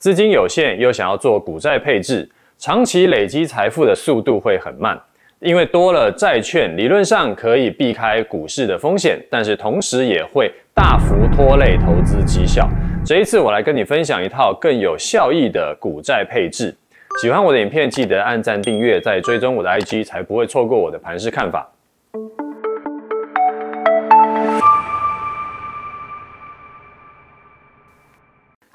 资金有限，又想要做股债配置，长期累积财富的速度会很慢。因为多了债券，理论上可以避开股市的风险，但是同时也会大幅拖累投资绩效。这一次，我来跟你分享一套更有效益的股债配置。喜欢我的影片，记得按赞订阅，再追踪我的 IG，才不会错过我的盘市看法。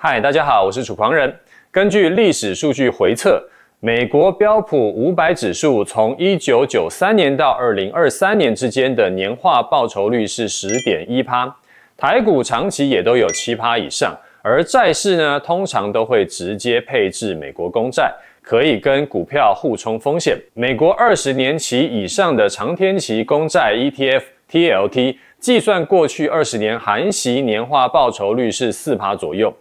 嗨，大家好，我是楚狂人。根据历史数据回测，美国标普五百指数从一九九三年到二零二三年之间的年化报酬率是十点一趴，台股长期也都有七趴以上。而债市呢，通常都会直接配置美国公债，可以跟股票互冲风险。美国二十年期以上的长天期公债 ETF TLT，计算过去二十年含息年化报酬率是四趴左右。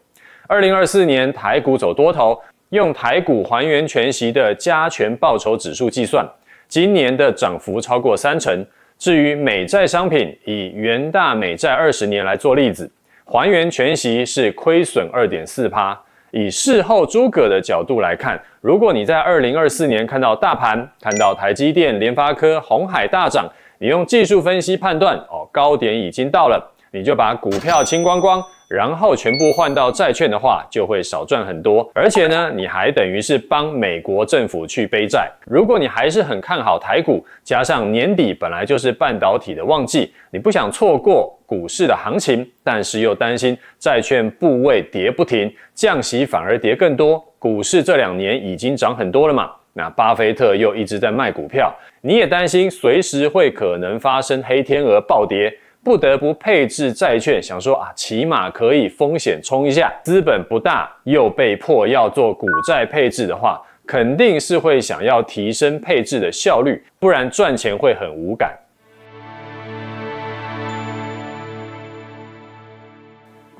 二零二四年台股走多头，用台股还原全息的加权报酬指数计算，今年的涨幅超过三成。至于美债商品，以元大美债二十年来做例子，还原全息是亏损二点四趴。以事后诸葛的角度来看，如果你在二零二四年看到大盘、看到台积电、联发科、红海大涨，你用技术分析判断，哦，高点已经到了，你就把股票清光光。然后全部换到债券的话，就会少赚很多。而且呢，你还等于是帮美国政府去背债。如果你还是很看好台股，加上年底本来就是半导体的旺季，你不想错过股市的行情，但是又担心债券部位跌不停，降息反而跌更多。股市这两年已经涨很多了嘛？那巴菲特又一直在卖股票，你也担心随时会可能发生黑天鹅暴跌。不得不配置债券，想说啊，起码可以风险冲一下。资本不大，又被迫要做股债配置的话，肯定是会想要提升配置的效率，不然赚钱会很无感。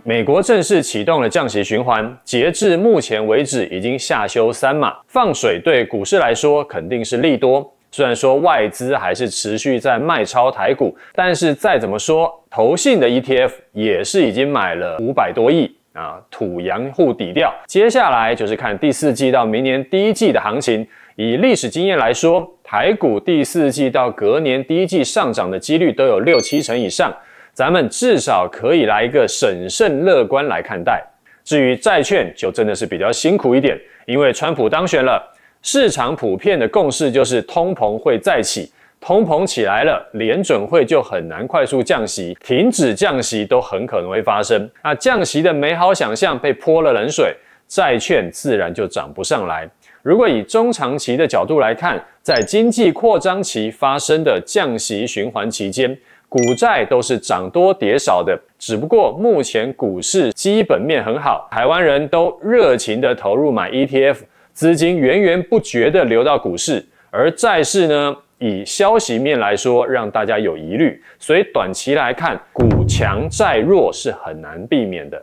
美国正式启动了降息循环，截至目前为止已经下修三码，放水对股市来说肯定是利多。虽然说外资还是持续在卖超台股，但是再怎么说，投信的 ETF 也是已经买了五百多亿啊，土洋护底调。接下来就是看第四季到明年第一季的行情。以历史经验来说，台股第四季到隔年第一季上涨的几率都有六七成以上，咱们至少可以来一个审慎乐观来看待。至于债券，就真的是比较辛苦一点，因为川普当选了。市场普遍的共识就是通膨会再起，通膨起来了，联准会就很难快速降息，停止降息都很可能会发生。那降息的美好想象被泼了冷水，债券自然就涨不上来。如果以中长期的角度来看，在经济扩张期发生的降息循环期间，股债都是涨多跌少的。只不过目前股市基本面很好，台湾人都热情地投入买 ETF。资金源源不绝的流到股市，而债市呢，以消息面来说，让大家有疑虑，所以短期来看，股强债弱是很难避免的。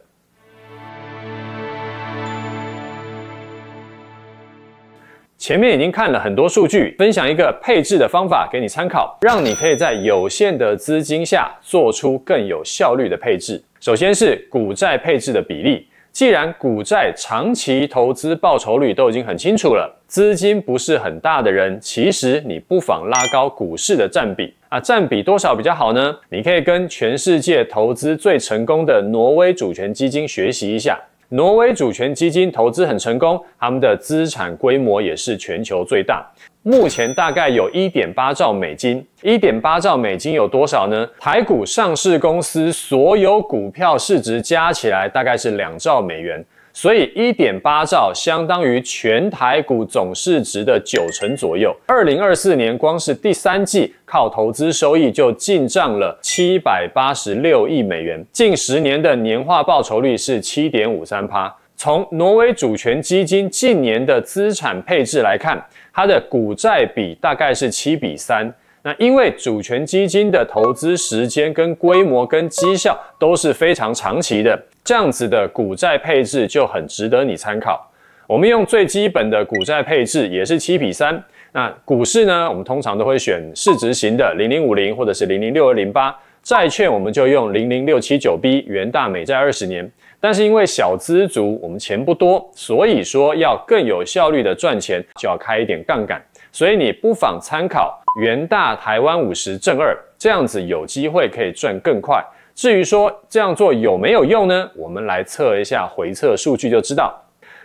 前面已经看了很多数据，分享一个配置的方法给你参考，让你可以在有限的资金下，做出更有效率的配置。首先是股债配置的比例。既然股债长期投资报酬率都已经很清楚了，资金不是很大的人，其实你不妨拉高股市的占比啊，占比多少比较好呢？你可以跟全世界投资最成功的挪威主权基金学习一下。挪威主权基金投资很成功，他们的资产规模也是全球最大。目前大概有一点八兆美金，一点八兆美金有多少呢？台股上市公司所有股票市值加起来大概是两兆美元，所以一点八兆相当于全台股总市值的九成左右。二零二四年光是第三季靠投资收益就进账了七百八十六亿美元，近十年的年化报酬率是七点五三趴。从挪威主权基金近年的资产配置来看，它的股债比大概是七比三。那因为主权基金的投资时间、跟规模、跟绩效都是非常长期的，这样子的股债配置就很值得你参考。我们用最基本的股债配置也是七比三。那股市呢，我们通常都会选市值型的零零五零或者是零零六零八。债券我们就用零零六七九 B 元大美债二十年，但是因为小资族我们钱不多，所以说要更有效率的赚钱，就要开一点杠杆。所以你不妨参考元大台湾五十正二这样子，有机会可以赚更快。至于说这样做有没有用呢？我们来测一下回测数据就知道。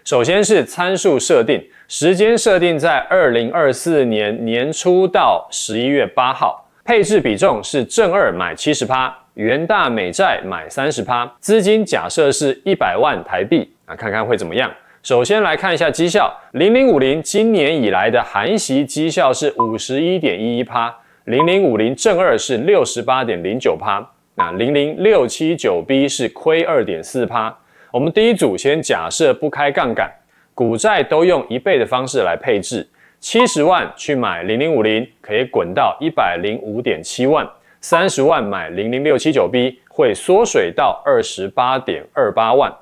首先是参数设定，时间设定在二零二四年年初到十一月八号。配置比重是正二买七十趴，元大美债买三十趴。资金假设是一百万台币啊，看看会怎么样。首先来看一下绩效，零零五零今年以来的含息绩效是五十一点一一趴，零零五零正二是六十八点零九趴，那零零六七九 B 是亏二点四趴。我们第一组先假设不开杠杆，股债都用一倍的方式来配置。七十万去买零零五零，可以滚到一百零五点七万；三十万买零零六七九 B 会缩水到二十八点二八万，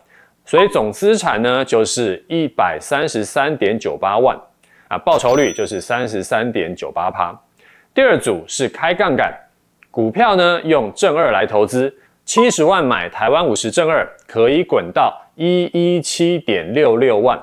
所以总资产呢就是一百三十三点九八万啊，报酬率就是三十三点九八趴。第二组是开杠杆股票呢，用正二来投资，七十万买台湾五十正二可以滚到一一七点六六万；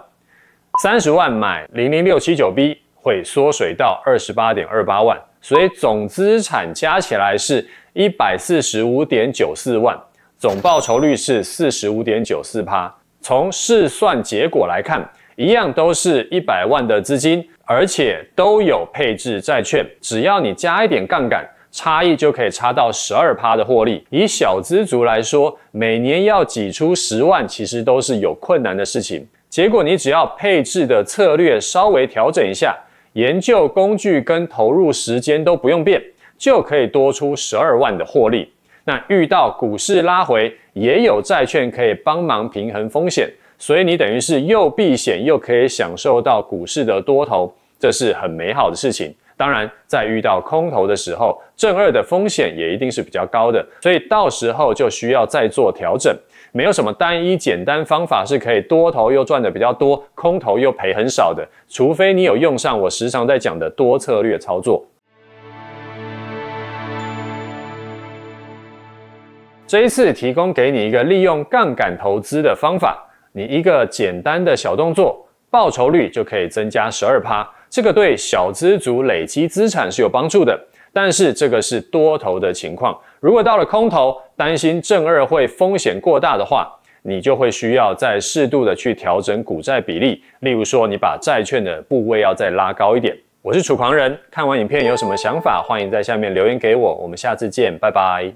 三十万买零零六七九 B。会缩水到二十八点二八万，所以总资产加起来是一百四十五点九四万，总报酬率是四十五点九四趴。从试算结果来看，一样都是一百万的资金，而且都有配置债券。只要你加一点杠杆，差异就可以差到十二趴的获利。以小资族来说，每年要挤出十万，其实都是有困难的事情。结果你只要配置的策略稍微调整一下。研究工具跟投入时间都不用变，就可以多出十二万的获利。那遇到股市拉回，也有债券可以帮忙平衡风险，所以你等于是又避险又可以享受到股市的多头，这是很美好的事情。当然，在遇到空头的时候，正二的风险也一定是比较高的，所以到时候就需要再做调整。没有什么单一简单方法是可以多头又赚的比较多，空头又赔很少的，除非你有用上我时常在讲的多策略操作。这一次提供给你一个利用杠杆投资的方法，你一个简单的小动作，报酬率就可以增加十二趴。这个对小资族累积资产是有帮助的，但是这个是多头的情况。如果到了空头，担心正二会风险过大的话，你就会需要再适度的去调整股债比例，例如说你把债券的部位要再拉高一点。我是楚狂人，看完影片有什么想法，欢迎在下面留言给我。我们下次见，拜拜。